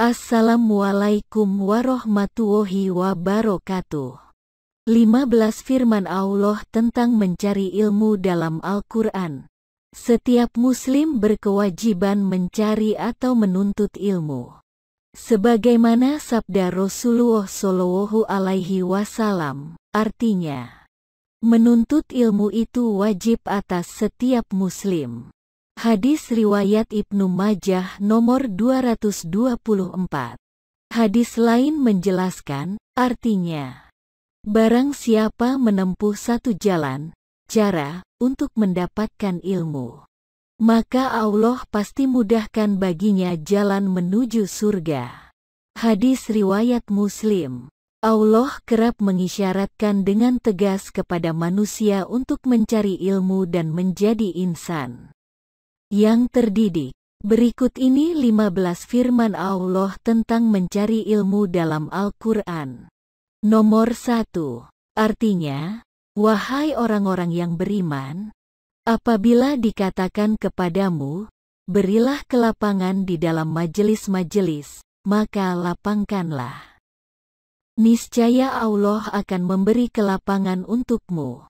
Assalamualaikum warahmatullahi wabarakatuh. 15 firman Allah tentang mencari ilmu dalam Al-Qur'an. Setiap muslim berkewajiban mencari atau menuntut ilmu. Sebagaimana sabda Rasulullah Shallallahu alaihi wasallam, artinya menuntut ilmu itu wajib atas setiap muslim. Hadis riwayat Ibnu Majah nomor 224. Hadis lain menjelaskan, artinya, barang siapa menempuh satu jalan, cara, untuk mendapatkan ilmu, maka Allah pasti mudahkan baginya jalan menuju surga. Hadis riwayat Muslim. Allah kerap mengisyaratkan dengan tegas kepada manusia untuk mencari ilmu dan menjadi insan yang terdidik. Berikut ini 15 firman Allah tentang mencari ilmu dalam Al-Quran. Nomor 1. Artinya, wahai orang-orang yang beriman, apabila dikatakan kepadamu, berilah kelapangan di dalam majelis-majelis, maka lapangkanlah. Niscaya Allah akan memberi kelapangan untukmu.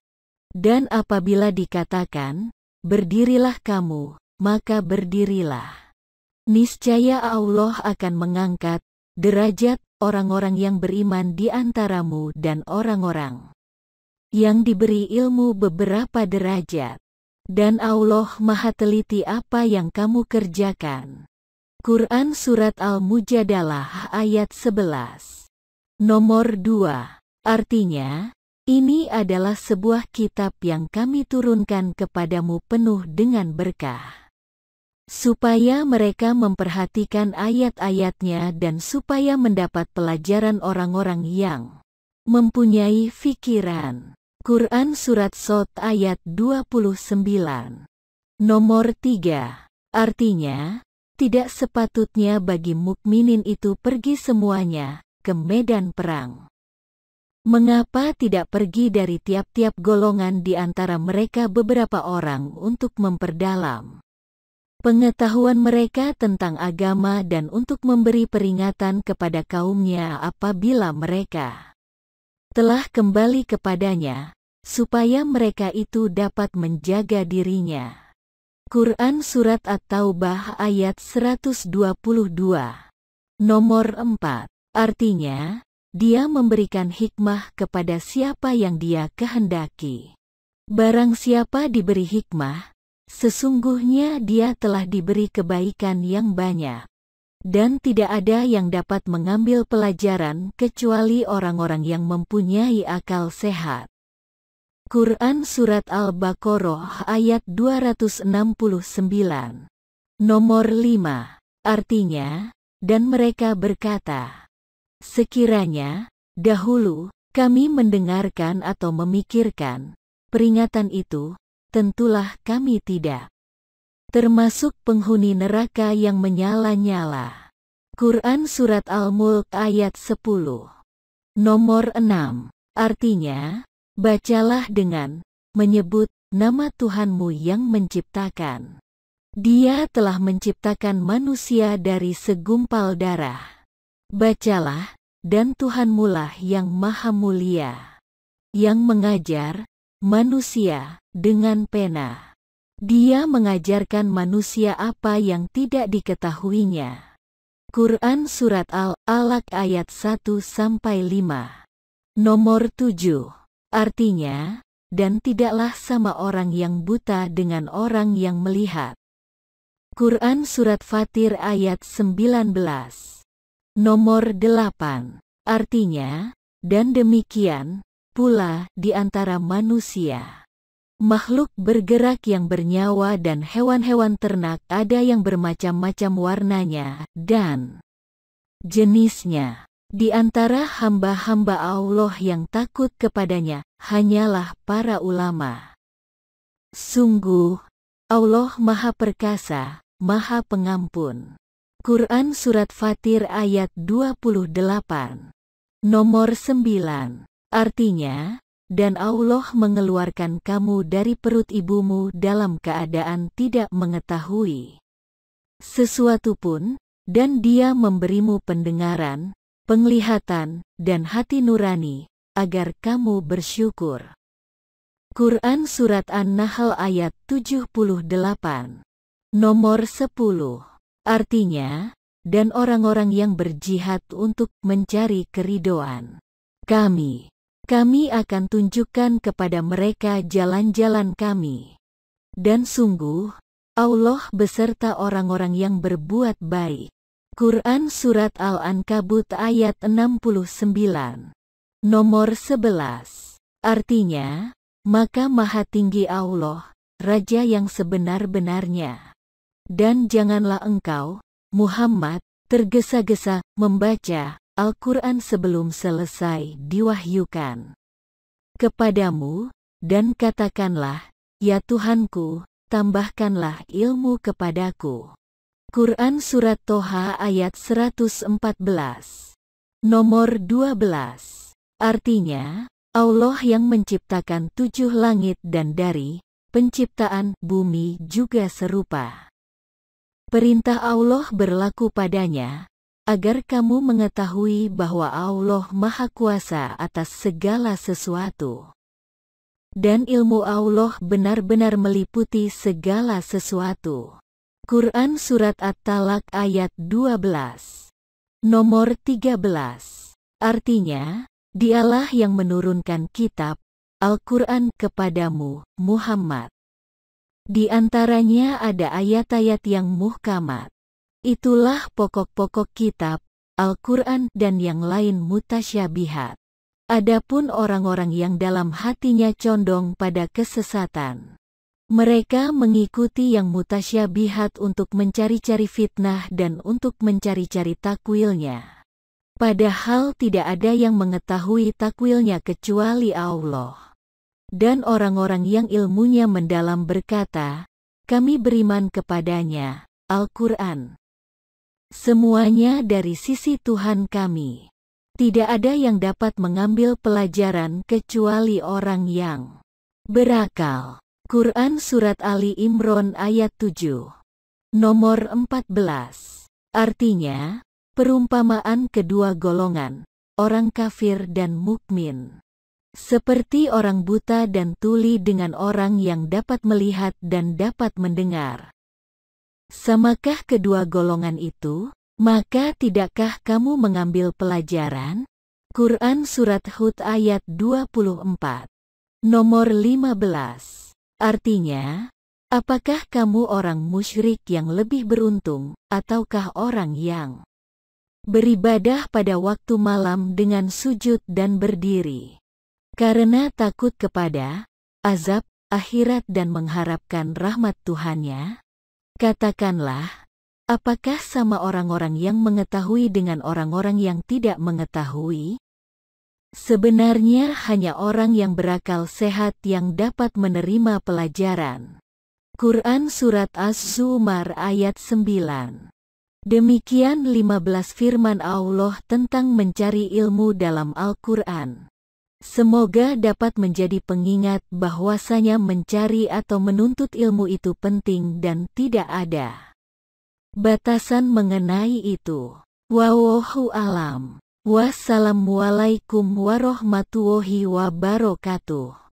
Dan apabila dikatakan, berdirilah kamu, maka berdirilah. Niscaya Allah akan mengangkat derajat orang-orang yang beriman di antaramu dan orang-orang yang diberi ilmu beberapa derajat. Dan Allah maha teliti apa yang kamu kerjakan. Quran Surat Al-Mujadalah ayat 11. Nomor 2. Artinya, ini adalah sebuah kitab yang kami turunkan kepadamu penuh dengan berkah supaya mereka memperhatikan ayat-ayatnya dan supaya mendapat pelajaran orang-orang yang mempunyai fikiran. Quran Surat Sot ayat 29 Nomor 3 Artinya, tidak sepatutnya bagi mukminin itu pergi semuanya ke medan perang. Mengapa tidak pergi dari tiap-tiap golongan di antara mereka beberapa orang untuk memperdalam pengetahuan mereka tentang agama dan untuk memberi peringatan kepada kaumnya apabila mereka telah kembali kepadanya, supaya mereka itu dapat menjaga dirinya. Quran Surat At-Taubah ayat 122 Nomor 4 Artinya, dia memberikan hikmah kepada siapa yang dia kehendaki. Barang siapa diberi hikmah, Sesungguhnya dia telah diberi kebaikan yang banyak, dan tidak ada yang dapat mengambil pelajaran kecuali orang-orang yang mempunyai akal sehat. Quran Surat Al-Baqarah ayat 269 Nomor 5 Artinya, dan mereka berkata, Sekiranya, dahulu, kami mendengarkan atau memikirkan, peringatan itu, tentulah kami tidak. Termasuk penghuni neraka yang menyala-nyala. Quran Surat Al-Mulk ayat 10. Nomor 6. Artinya, bacalah dengan menyebut nama Tuhanmu yang menciptakan. Dia telah menciptakan manusia dari segumpal darah. Bacalah, dan Tuhanmulah yang maha mulia, yang mengajar manusia dengan pena. Dia mengajarkan manusia apa yang tidak diketahuinya. Quran Surat Al-Alaq ayat 1-5 Nomor 7 Artinya, dan tidaklah sama orang yang buta dengan orang yang melihat. Quran Surat Fatir ayat 19 Nomor 8 Artinya, dan demikian pula di antara manusia makhluk bergerak yang bernyawa dan hewan-hewan ternak ada yang bermacam-macam warnanya dan jenisnya. Di antara hamba-hamba Allah yang takut kepadanya, hanyalah para ulama. Sungguh, Allah Maha Perkasa, Maha Pengampun. Quran Surat Fatir ayat 28 Nomor 9 Artinya, dan Allah mengeluarkan kamu dari perut ibumu dalam keadaan tidak mengetahui sesuatu pun, dan dia memberimu pendengaran, penglihatan, dan hati nurani, agar kamu bersyukur. Quran Surat An-Nahl ayat 78 Nomor 10 Artinya, dan orang-orang yang berjihad untuk mencari keridoan. Kami kami akan tunjukkan kepada mereka jalan-jalan kami. Dan sungguh, Allah beserta orang-orang yang berbuat baik. Quran Surat Al-Ankabut ayat 69. Nomor 11. Artinya, maka maha tinggi Allah, Raja yang sebenar-benarnya. Dan janganlah engkau, Muhammad, tergesa-gesa membaca Al-Quran sebelum selesai diwahyukan kepadamu, dan katakanlah, Ya Tuhanku, tambahkanlah ilmu kepadaku. Quran Surat Toha ayat 114 Nomor 12 Artinya, Allah yang menciptakan tujuh langit dan dari penciptaan bumi juga serupa. Perintah Allah berlaku padanya, agar kamu mengetahui bahwa Allah Maha Kuasa atas segala sesuatu. Dan ilmu Allah benar-benar meliputi segala sesuatu. Quran Surat At-Talak ayat 12. Nomor 13. Artinya, dialah yang menurunkan kitab, Al-Quran kepadamu, Muhammad. Di antaranya ada ayat-ayat yang muhkamat, Itulah pokok-pokok kitab, Al-Quran dan yang lain mutasyabihat. Adapun orang-orang yang dalam hatinya condong pada kesesatan. Mereka mengikuti yang mutasyabihat untuk mencari-cari fitnah dan untuk mencari-cari takwilnya. Padahal tidak ada yang mengetahui takwilnya kecuali Allah. Dan orang-orang yang ilmunya mendalam berkata, kami beriman kepadanya, Al-Quran, Semuanya dari sisi Tuhan kami. Tidak ada yang dapat mengambil pelajaran kecuali orang yang berakal. Quran Surat Ali Imron ayat 7. Nomor 14. Artinya, perumpamaan kedua golongan, orang kafir dan mukmin. Seperti orang buta dan tuli dengan orang yang dapat melihat dan dapat mendengar. Samakah kedua golongan itu? Maka tidakkah kamu mengambil pelajaran? Quran Surat Hud ayat 24 Nomor 15 Artinya, apakah kamu orang musyrik yang lebih beruntung, ataukah orang yang beribadah pada waktu malam dengan sujud dan berdiri? Karena takut kepada azab akhirat dan mengharapkan rahmat Tuhannya, Katakanlah, apakah sama orang-orang yang mengetahui dengan orang-orang yang tidak mengetahui? Sebenarnya hanya orang yang berakal sehat yang dapat menerima pelajaran. Quran Surat Az-Zumar ayat 9 Demikian 15 firman Allah tentang mencari ilmu dalam Al-Quran. Semoga dapat menjadi pengingat bahwasanya mencari atau menuntut ilmu itu penting dan tidak ada batasan mengenai itu. Wawohu alam. Wassalamualaikum warahmatullahi wabarakatuh.